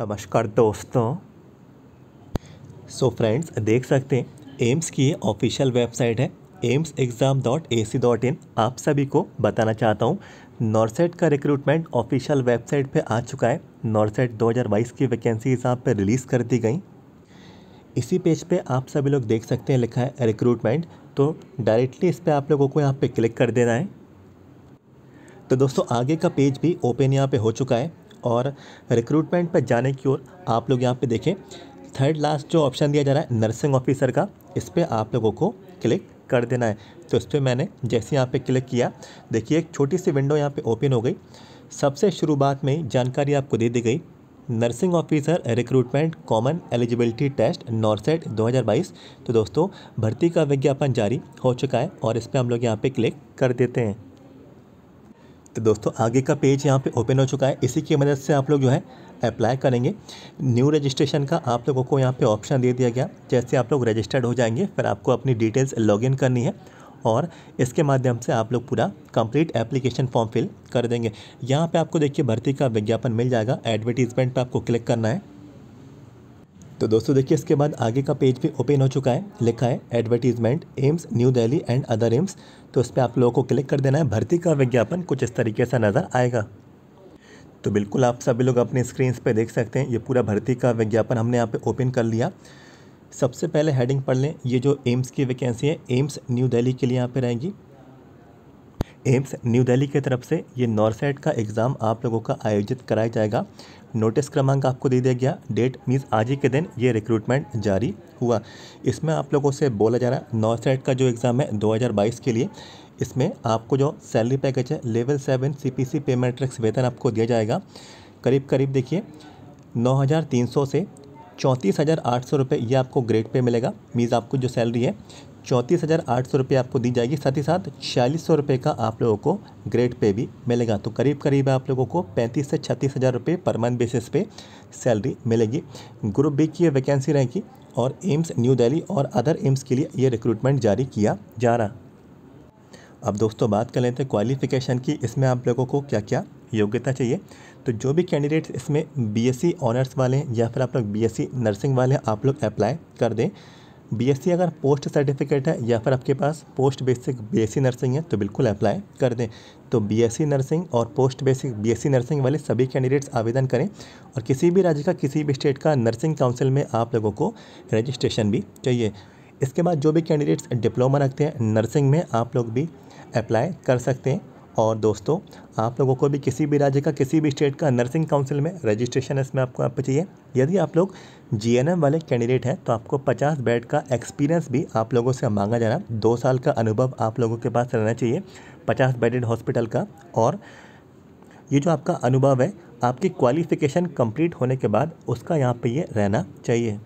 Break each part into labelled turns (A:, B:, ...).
A: नमस्कार दोस्तों सो so friends देख सकते हैं एम्स की ऑफिशियल वेबसाइट है AIIMS exam dot A C dot in आप सभी को बताना चाहता हूँ नॉर्सेट का रिक्रूटमेंट ऑफिशियल वेबसाइट पे आ चुका है नॉर्सेट 2022 की वैकेंसी यहाँ पर रिलीज़ कर दी गई इसी पेज पे आप सभी लोग देख सकते हैं लिखा है रिक्रूटमेंट तो डायरेक्टली इस पर आप लोगों को यहाँ पर क्लिक कर देना है तो दोस्तों आगे का पेज भी ओपन यहाँ पे हो चुका है और रिक्रूटमेंट पर जाने की ओर आप लोग यहाँ पे देखें थर्ड लास्ट जो ऑप्शन दिया जा रहा है नर्सिंग ऑफिसर का इस पर आप लोगों को क्लिक कर देना है तो इस पर मैंने जैसे यहाँ पे क्लिक किया देखिए एक छोटी सी विंडो यहाँ पे ओपन हो गई सबसे शुरुआत में जानकारी आपको दे दी गई nursing officer recruitment common eligibility test NORCET 2022 तो दोस्तों भर्ती का विज्ञापन जारी हो चुका है और इस पर हम लोग यहाँ पे क्लिक कर देते हैं तो दोस्तों आगे का पेज यहाँ पे ओपन हो चुका है इसी की मदद से आप लोग जो है अप्लाई करेंगे न्यू रजिस्ट्रेशन का आप लोगों को यहाँ पे ऑप्शन दे दिया गया जैसे आप लोग रजिस्टर्ड हो जाएंगे फिर आपको अपनी डिटेल्स लॉगिन करनी है और इसके माध्यम से आप लोग पूरा कंप्लीट एप्लीकेशन फॉर्म फिल कर देंगे यहाँ पे आपको देखिए भर्ती का विज्ञापन मिल जाएगा एडवर्टीज़मेंट पर आपको क्लिक करना है तो दोस्तों देखिए इसके बाद आगे का पेज भी ओपन हो चुका है लिखा है advertisement AIIMS New Delhi and other AIIMS तो उस पर आप लोगों को क्लिक कर देना है भर्ती का विज्ञापन कुछ इस तरीके से नज़र आएगा तो बिल्कुल आप सभी लोग अपने स्क्रीन पर देख सकते हैं ये पूरा भर्ती का विज्ञापन हमने यहाँ पर ओपन कर लिया सबसे पहले हेडिंग पढ़ लें ये जो एम्स की वैकेंसी है एम्स न्यू दिल्ली के लिए यहाँ पे रहेगी एम्स न्यू दिल्ली की तरफ से ये नॉर्सेट का एग्ज़ाम आप लोगों का आयोजित कराया जाएगा नोटिस क्रमांक आपको दे दिया गया डेट मीन्स आज ही के दिन ये रिक्रूटमेंट जारी हुआ इसमें आप लोगों से बोला जा रहा है नॉर्सेट का जो एग्ज़ाम है 2022 के लिए इसमें आपको जो सैलरी पैकेज है level seven C P C pay वेतन आपको दिया जाएगा करीब करीब देखिए नौ से चौंतीस हज़ार आठ सौ रुपये ये आपको ग्रेड पे मिलेगा मीज़ आपको जो सैलरी है चौंतीस हज़ार आठ सौ रुपये आपको दी जाएगी साथ ही साथ छियालीस सौ रुपये का आप लोगों को ग्रेड पे भी मिलेगा तो करीब करीब आप लोगों को पैंतीस से छत्तीस हज़ार रुपये पर मंथ बेसिस पे सैलरी मिलेगी ग्रुप बी की ये वैकेंसी रहेगी और एम्स न्यू दिल्ली और अदर एम्स के लिए ये रिक्रूटमेंट जारी किया जा रहा अब दोस्तों बात कर लेते हैं क्वालिफ़िकेशन की इसमें आप लोगों को क्या क्या योग्यता चाहिए तो जो भी कैंडिडेट्स इसमें सी e ऑनर्स वाले हैं या फिर आप लोग सी e नर्सिंग वाले हैं आप लोग अप्लाई कर दें बीएससी अगर पोस्ट सर्टिफिकेट है या फिर आपके पास पोस्ट बेसिक बीएससी नर्सिंग है तो बिल्कुल अप्लाई कर दें तो बीएससी नर्सिंग और पोस्ट बेसिक बीएससी नर्सिंग वाले सभी कैंडिडेट्स आवेदन करें और किसी भी राज्य का किसी भी स्टेट का नर्सिंग काउंसिल में आप लोगों को रजिस्ट्रेशन भी चाहिए इसके बाद जो भी कैंडिडेट्स डिप्लोमा रखते हैं नर्सिंग में आप लोग भी अप्लाई कर सकते हैं और दोस्तों आप लोगों को भी किसी भी राज्य का किसी भी स्टेट का नर्सिंग काउंसिल में रजिस्ट्रेशन इसमें आपको पर चाहिए यदि आप लोग जीएनएम वाले कैंडिडेट हैं तो आपको 50 बेड का एक्सपीरियंस भी आप लोगों से मांगा जाना दो साल का अनुभव आप लोगों के पास रहना चाहिए पचास बेडेड हॉस्पिटल का और ये जो आपका अनुभव है आपकी क्वालिफिकेशन कम्प्लीट होने के बाद उसका यहाँ पर ये रहना चाहिए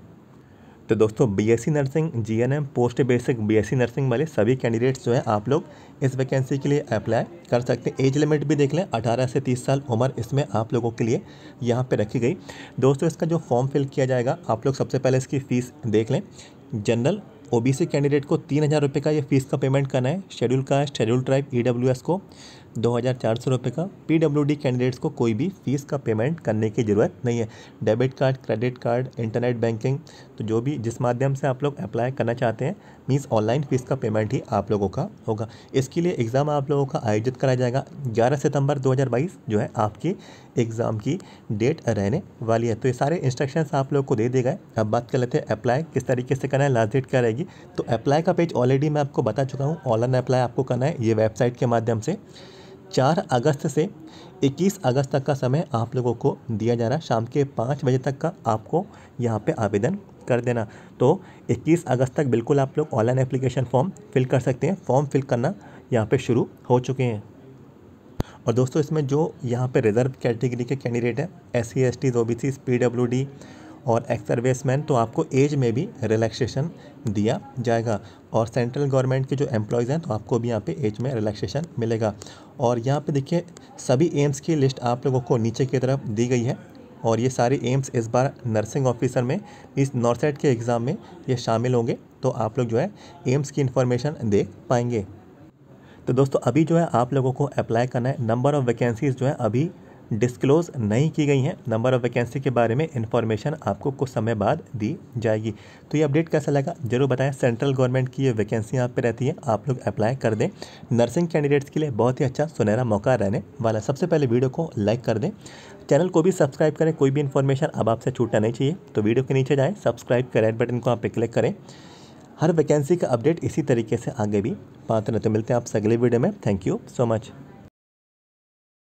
A: तो दोस्तों BSc nursing GNM post basic BSc nursing वाले सभी कैंडिडेट्स जो हैं आप लोग इस वैकेंसी के लिए अप्लाई कर सकते हैं एज लिमिट भी देख लें 18 से 30 साल उम्र इसमें आप लोगों के लिए यहाँ पे रखी गई दोस्तों इसका जो फॉर्म फिल किया जाएगा आप लोग सबसे पहले इसकी फ़ीस देख लें जनरल ओ कैंडिडेट को तीन हज़ार रुपये का ये फीस का पेमेंट करना है शेड्यूल कास्ट शेड्यूल ट्राइब ई को दो हज़ार चार सौ रुपये का पीडब्ल्यूडी कैंडिडेट्स को कोई भी फीस का पेमेंट करने की ज़रूरत नहीं है debit card credit card internet banking तो जो भी जिस माध्यम से आप लोग अप्लाई करना चाहते हैं मीन्स ऑनलाइन फीस का पेमेंट ही आप लोगों का होगा इसके लिए एग्ज़ाम आप लोगों का आयोजित कराया जाएगा ग्यारह सितंबर बाईस जो है आपकी एग्ज़ाम की डेट रहने वाली है तो ये सारे इंस्ट्रक्शन आप लोग को दे दिए गए अब बात कर लेते हैं अप्लाई किस तरीके से करना है लास्ट डेट क्या रहेगी तो अप्लाई का पेज ऑलरेडी मैं आपको बता चुका हूँ ऑनलाइन अप्लाई आपको करना है ये वेबसाइट के माध्यम से चार अगस्त से 21 अगस्त तक का समय आप लोगों को दिया जा रहा है शाम के पाँच बजे तक का आपको यहाँ पे आवेदन कर देना तो 21 अगस्त तक बिल्कुल आप लोग ऑनलाइन एप्लीकेशन फॉर्म फिल कर सकते हैं फॉर्म फिल करना यहाँ पे शुरू हो चुके हैं और दोस्तों इसमें जो यहाँ पे रिजर्व कैटेगरी के कैंडिडेट हैं S C S T O B C P W D और एक्सरवेसमैन तो आपको एज में भी रिलैक्सेशन दिया जाएगा और सेंट्रल गवर्नमेंट के जो एम्प्लॉयज़ हैं तो आपको भी यहाँ पे एज में रिलैक्सेशन मिलेगा और यहाँ पे देखिए सभी एम्स की लिस्ट आप लोगों को नीचे की तरफ दी गई है और ये सारे एम्स इस बार नर्सिंग ऑफिसर में इस नॉर्थ के एग्ज़ाम में ये शामिल होंगे तो आप लोग जो है एम्स की इन्फॉर्मेशन देख पाएंगे तो दोस्तों अभी जो है आप लोगों को अप्लाई करना है नंबर ऑफ़ वैकेंसीज़ जो है अभी डिस्क्लोज नहीं की गई हैं नंबर ऑफ़ वैकेंसी के बारे में इन्फॉर्मेशन आपको कुछ समय बाद दी जाएगी तो ये अपडेट कैसा लगा जरूर बताएं सेंट्रल गवर्नमेंट की ये वैकेंसी यहाँ पे रहती है आप लोग अप्लाई कर दें नर्सिंग कैंडिडेट्स के लिए बहुत ही अच्छा सुनहरा मौका रहने वाला सबसे पहले वीडियो को लाइक कर दें चैनल को भी सब्सक्राइब करें कोई भी इन्फॉर्मेशन अब आपसे छूटना नहीं चाहिए तो वीडियो के नीचे जाएँ सब्सक्राइब कर रेड बटन को आप पे क्लिक करें हर वैकेंसी का अपडेट इसी तरीके से आगे भी पाते रहते तो मिलते हैं आपसे अगले वीडियो में थैंक यू सो मच